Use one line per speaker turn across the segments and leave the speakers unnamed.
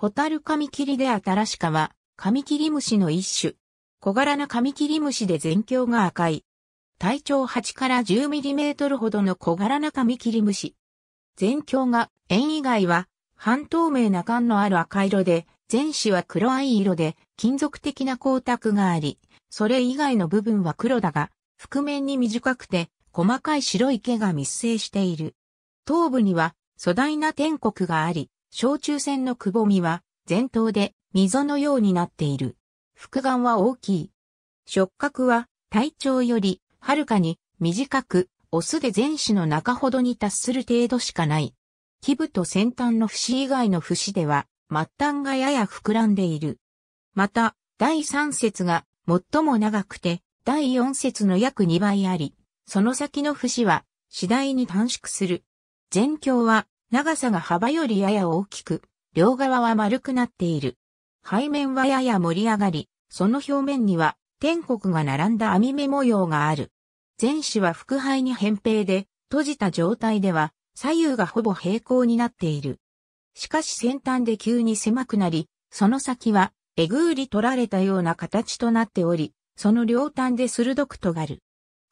ホタルカミキリで新しラカは、カミキリムシの一種。小柄なカミキリムシで全境が赤い。体長8から1 0トルほどの小柄なカミキリムシ。全境が円以外は半透明な管のある赤色で、全紙は黒藍色で金属的な光沢があり、それ以外の部分は黒だが、覆面に短くて細かい白い毛が密生している。頭部には粗大な天国があり、小中線のくぼみは前頭で溝のようになっている。腹眼は大きい。触覚は体長よりはるかに短く、オスで前肢の中ほどに達する程度しかない。基部と先端の節以外の節では末端がやや膨らんでいる。また、第3節が最も長くて、第4節の約2倍あり、その先の節は次第に短縮する。全鏡は長さが幅よりやや大きく、両側は丸くなっている。背面はやや盛り上がり、その表面には天国が並んだ網目模様がある。前肢は腹背に扁平で、閉じた状態では左右がほぼ平行になっている。しかし先端で急に狭くなり、その先はえぐうり取られたような形となっており、その両端で鋭く尖る。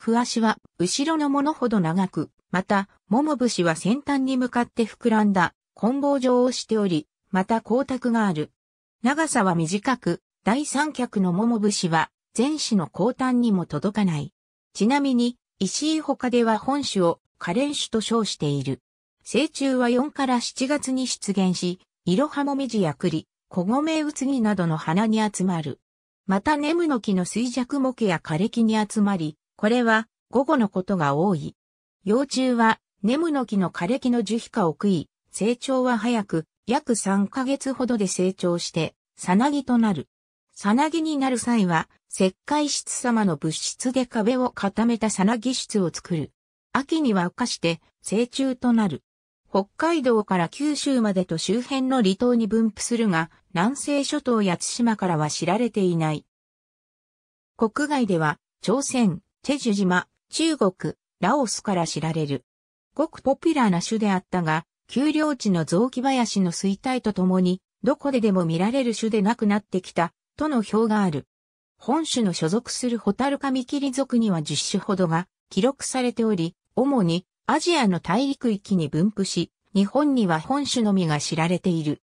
ふわしは後ろのものほど長く、また、桃節は先端に向かって膨らんだ、棍棒状をしており、また光沢がある。長さは短く、第三脚の桃節は、前肢の後端にも届かない。ちなみに、石井他では本種を、可憐種と称している。成虫は4から7月に出現し、いろはもみじや栗、こごめうつぎなどの花に集まる。またネムの木の衰弱木や枯れ木に集まり、これは午後のことが多い。幼虫はネムの木の枯れ木の樹皮化を食い、成長は早く、約3ヶ月ほどで成長して、さなぎとなる。さなぎになる際は、石灰質様の物質で壁を固めたさなぎ質を作る。秋には羽化して成虫となる。北海道から九州までと周辺の離島に分布するが、南西諸島や対馬からは知られていない。国外では、朝鮮、チェジュ島、中国、ラオスから知られる。ごくポピュラーな種であったが、丘陵地の雑木林の衰退とともに、どこででも見られる種でなくなってきた、との表がある。本種の所属するホタルカミキリ族には10種ほどが記録されており、主にアジアの大陸域に分布し、日本には本種のみが知られている。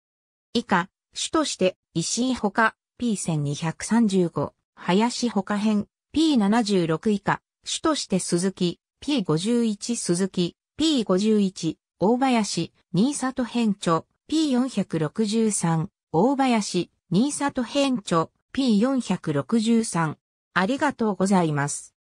以下、種として、石井ほか、P1235、林ほか編、P76 以下、主として鈴木、P51 鈴木、P51、大林、新里編著、P463、大林、新里編著、P463。ありがとうございます。